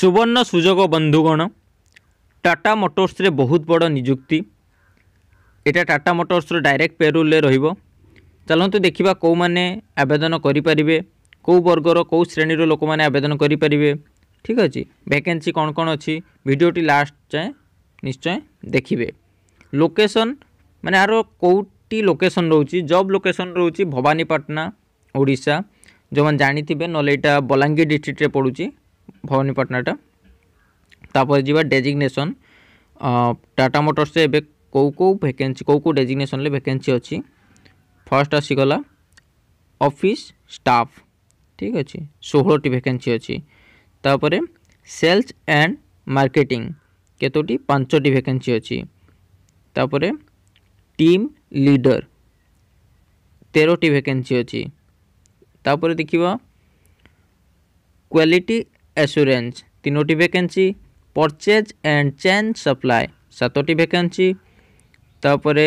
ସୁବର୍ଣ୍ଣ ସୁଯୋଗ ବନ୍ଧୁଗଣ ଟାଟା ମୋଟର୍ସରେ ବହୁତ ବଡ଼ ନିଯୁକ୍ତି এটা টাটা মোটর্সর ডাইরেক্ট পেরোলে রহব ଚାଲନ୍ତୁ ଦେଖିବା କେଉଁମାନେ ଆବେଦନ କରିପାରିବେ କେଉଁ ବର୍ଗର କେଉଁ ଶ୍ରେଣୀର ଲୋକମାନେ ଆବେଦନ କରିପାରିବେ ଠିକ୍ ଅଛି ଭ୍ୟାକେନ୍ସି କ'ଣ କ'ଣ ଅଛି ଭିଡ଼ିଓଟି ଲାଷ୍ଟ ଯାଏଁ ନିଶ୍ଚୟ ଦେଖିବେ ଲୋକେସନ୍ ମାନେ ଆର କେଉଁଟି ଲୋକେସନ୍ ରହୁଛି ଜବ୍ ଲୋକେସନ୍ ରହୁଛି ଭବାନୀପାଟଣା ଓଡ଼ିଶା ଯେଉଁମାନେ ଜାଣିଥିବେ ନହେଲେ ଏଇଟା ବଲାଙ୍ଗୀର ଡିଷ୍ଟ୍ରିକ୍ଟରେ ପଡ଼ୁଛି ଭବାନୀପାଟଣାଟା ତାପରେ ଯିବା ଡେଜିଗ୍ନେସନ୍ ଟାଟା ମୋଟର୍ସରେ ଏବେ କେଉଁ କେଉଁ ଭେକେନ୍ସି କେଉଁ କେଉଁ ଡେଜିଗ୍ନେସନ୍ରେ ଭେକେନ୍ସି ଅଛି ଫାର୍ଷ୍ଟ ଆସିଗଲା ଅଫିସ୍ ଷ୍ଟାଫ୍ ଠିକ୍ ଅଛି ଷୋହଳଟି ଭେକେନ୍ସି ଅଛି ତାପରେ ସେଲ୍ସ ଆଣ୍ଡ ମାର୍କେଟିଂ କେତୋଟି ପାଞ୍ଚଟି ଭେକେନ୍ସି ଅଛି ତାପରେ ଟିମ୍ ଲିଡର୍ ତେରଟି ଭେକେନ୍ସି ଅଛି ତାପରେ ଦେଖିବା କ୍ୱାଲିଟି অ্যাসুরেন্স তিনোটি vacancy purchase and chain supply সাতটি ভ্যাকেন্সি তারপরে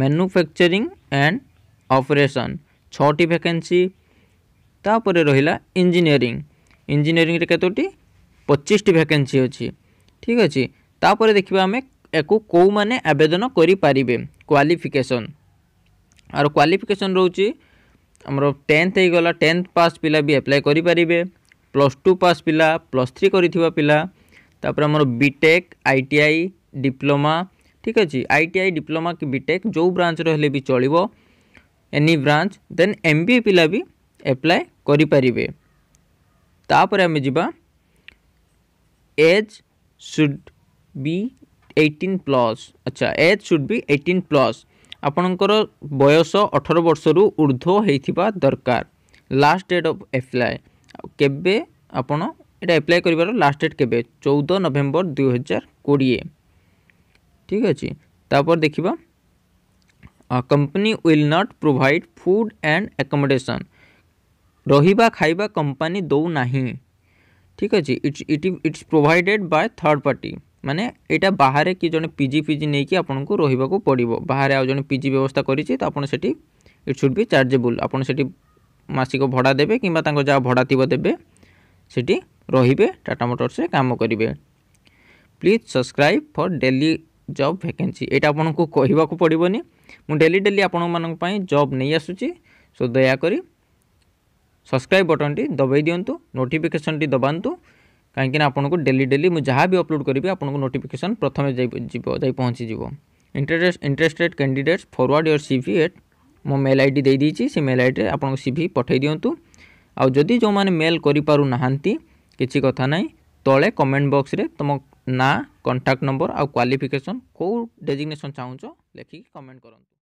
ম্যানুফ্যাকচারিং অ্যান্ড অপারেশন ছটি ভ্যাকেন্সি তারপরে রহিলা ইঞ্জিনিয়ারিং ইঞ্জিনিয়ারিংরে কতটি পঁচিশটি ভ্যাকেন্সি অছি ঠিক আছে তাপরে দেখিবা আমি একু কেউমানে আবেদন করিপারিবে কোয়ালিফিকেসন আর কোয়ালিফিকেসন রয়েছে আমার টেন্থ হয়ে গলা টেন্থ পাস পিলা বি আপ্লাই করিপারিবে ପ୍ଲସ୍ ଟୁ ପାସ୍ ପିଲା ପ୍ଲସ୍ ଥ୍ରୀ କରିଥିବା ପିଲା ତାପରେ ଆମର B Tech I T I diploma ଠିକ୍ ଅଛି ଆଇ ଟି ଆଇ ଡିପ୍ଲୋମା କି ବିଟେକ୍ ଯେଉଁ ବ୍ରାଞ୍ଚର ହେଲେ ବି ଚଳିବ any branch then M B A ପିଲା ବି ଆପ୍ଲାଏ କରିପାରିବେ ତାପରେ ଆମେ ଯିବା age should be eighteen plus ଆଚ୍ଛା age should be eighteen plus ଆପଣଙ୍କର ବୟସ ଅଠର ବର୍ଷରୁ ଉର୍ଦ୍ଧ୍ୱ ହେଇଥିବା ଦରକାର ଲାଷ୍ଟ ଡେଟ୍ ଅଫ୍ ଆପ୍ଲାଏ କେବେ ଆପଣ এটা আপ্লাই করবার লাস্ট ডেট কেবে চৌদ নভেম্বর দুই হাজার কোড়িয়ে ঠিক আছে তারপর দেখিবা company will not provide food and accommodation রহবা খাইবা কোম্পানি দৌ না ঠিক আছে it's it it's provided by third party মানে এটা বাহারে কি জন পিজি ফিজি নেইকি আপনার রহবাকে পড়ব বাহারে আজ জন পিজি ব্যবস্থা করেছি তো আপনার সেটি ইট সুড বি চার্জেবল আপনার সেটি ମାସିକ ଭଡ଼ା ଦେବେ କିମ୍ବା ତାଙ୍କ ଯାହା ଭଡ଼ା ଥିବ ଦେବେ ସେଠି ରହିବେ ଟାଟା ମୋଟର୍ସରେ କାମ କରିବେ please subscribe for daily job vacancy ଏଇଟା ଆପଣଙ୍କୁ କହିବାକୁ ପଡ଼ିବନି ମୁଁ ଡେଲି ଡେଲି ଆପଣମାନଙ୍କ ପାଇଁ ଜବ୍ ନେଇ ଆସୁଛି ସୋ ଦୟାକରି ସବସ୍କ୍ରାଇବ୍ ବଟନ୍ଟି ଦବାଇ ଦିଅନ୍ତୁ ନୋଟିଫିକେସନ୍ଟି ଦବାନ୍ତୁ କାହିଁକିନା ଆପଣଙ୍କୁ ଡେଲି ଡେଲି ମୁଁ ଯାହା ବି ଅପଲୋଡ଼ କରିବି ଆପଣଙ୍କୁ ନୋଟିଫିକେସନ୍ ପ୍ରଥମେ ଯାଇ ଯିବ ଯାଇ ପହଞ୍ଚିଯିବ interest interested candidates forward your CV at ମୋ ମେଲ୍ ଆଇ ଡ଼ି ଦେଇଦେଇଛି ସେ ମେଲ୍ ଆଇଡ଼ିରେ ଆପଣଙ୍କ ସି ଭି ପଠାଇ ଦିଅନ୍ତୁ ଆଉ ଯଦି ଯେଉଁମାନେ ମେଲ୍ କରିପାରୁନାହାନ୍ତି କିଛି କଥା ନାହିଁ ତଳେ କମେଣ୍ଟ ବକ୍ସରେ ତୁମ ନାଁ କଣ୍ଟାକ୍ଟ ନମ୍ବର ଆଉ କ୍ୱାଲିଫିକେସନ୍ କେଉଁ ଡେଜିଗ୍ନେସନ୍ ଚାହୁଁଛ ଲେଖିକି କମେଣ୍ଟ କରନ୍ତୁ